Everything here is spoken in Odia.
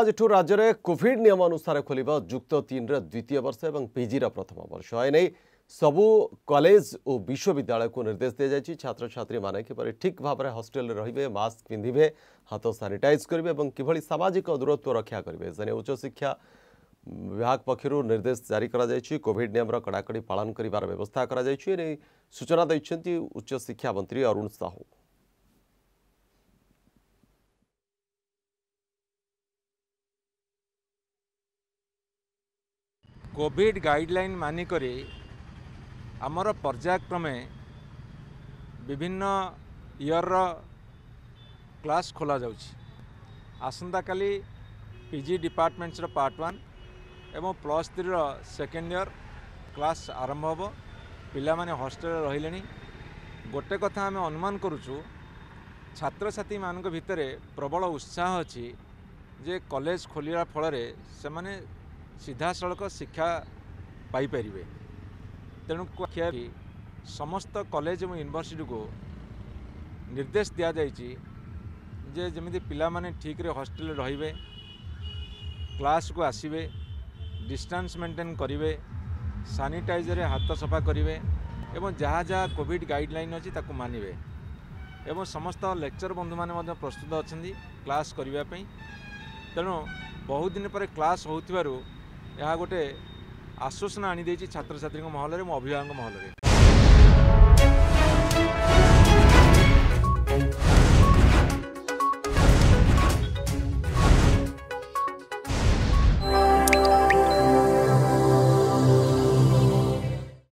ଆଜିଠୁ ରାଜ୍ୟରେ କୋଭିଡ୍ ନିୟମାନୁସାରେ ଖୋଲିବ ଯୁକ୍ତ ତିନିର ଦ୍ୱିତୀୟ ବର୍ଷ ଏବଂ ପିଜିର ପ୍ରଥମ ବର୍ଷ ଏନେଇ ସବୁ କଲେଜ ଓ ବିଶ୍ୱବିଦ୍ୟାଳୟକୁ ନିର୍ଦ୍ଦେଶ ଦିଆଯାଇଛି ଛାତ୍ରଛାତ୍ରୀମାନେ କିପରି ଠିକ୍ ଭାବରେ ହଷ୍ଟେଲରେ ରହିବେ ମାସ୍କ ପିନ୍ଧିବେ ହାତ ସାନିଟାଇଜ୍ କରିବେ ଏବଂ କିଭଳି ସାମାଜିକ ଦୂରତ୍ୱ ରକ୍ଷା କରିବେ ସେ ନେଇ ଉଚ୍ଚଶିକ୍ଷା ବିଭାଗ ପକ୍ଷରୁ ନିର୍ଦ୍ଦେଶ ଜାରି କରାଯାଇଛି କୋଭିଡ୍ ନିୟମର କଡ଼ାକଡ଼ି ପାଳନ କରିବାର ବ୍ୟବସ୍ଥା କରାଯାଇଛି ଏନେଇ ସୂଚନା ଦେଇଛନ୍ତି ଉଚ୍ଚଶିକ୍ଷା ମନ୍ତ୍ରୀ ଅରୁଣ ସାହୁ କୋଭିଡ଼ ଗାଇଡ଼ଲାଇନ୍ ମାନିକରି ଆମର ପର୍ଯ୍ୟାୟକ୍ରମେ ବିଭିନ୍ନ ଇୟର୍ର କ୍ଲାସ୍ ଖୋଲାଯାଉଛି ଆସନ୍ତାକାଲି ପି ଜି ଡିପାର୍ଟମେଣ୍ଟସର ପାର୍ଟ ୱାନ୍ ଏବଂ ପ୍ଲସ୍ ଥ୍ରୀର ସେକେଣ୍ଡ ଇୟର୍ କ୍ଲାସ୍ ଆରମ୍ଭ ହେବ ପିଲାମାନେ ହଷ୍ଟେଲରେ ରହିଲେଣି ଗୋଟେ କଥା ଆମେ ଅନୁମାନ କରୁଛୁ ଛାତ୍ରଛାତ୍ରୀମାନଙ୍କ ଭିତରେ ପ୍ରବଳ ଉତ୍ସାହ ଅଛି ଯେ କଲେଜ ଖୋଲିବା ଫଳରେ ସେମାନେ ସିଧାସଳଖ ଶିକ୍ଷା ପାଇପାରିବେ ତେଣୁ ସମସ୍ତ କଲେଜ ଏବଂ ୟୁନିଭର୍ସିଟିକୁ ନିର୍ଦ୍ଦେଶ ଦିଆଯାଇଛି ଯେ ଯେମିତି ପିଲାମାନେ ଠିକ୍ରେ ହଷ୍ଟେଲରେ ରହିବେ କ୍ଲାସ୍କୁ ଆସିବେ ଡିଷ୍ଟାନ୍ସ ମେଣ୍ଟେନ୍ କରିବେ ସାନିଟାଇଜର୍ରେ ହାତ ସଫା କରିବେ ଏବଂ ଯାହା ଯାହା କୋଭିଡ଼୍ ଗାଇଡ଼ଲାଇନ୍ ଅଛି ତାକୁ ମାନିବେ ଏବଂ ସମସ୍ତ ଲେକ୍ଚର ବନ୍ଧୁମାନେ ମଧ୍ୟ ପ୍ରସ୍ତୁତ ଅଛନ୍ତି କ୍ଲାସ୍ କରିବା ପାଇଁ ତେଣୁ ବହୁତ ଦିନ ପରେ କ୍ଲାସ୍ ହେଉଥିବାରୁ ଏହା ଗୋଟେ ଆଶ୍ୱାସନା ଆଣିଦେଇଛି ଛାତ୍ରଛାତ୍ରୀଙ୍କ ମହଲରେ ମୋ ଅଭିଭାବକଙ୍କ ମହଲରେ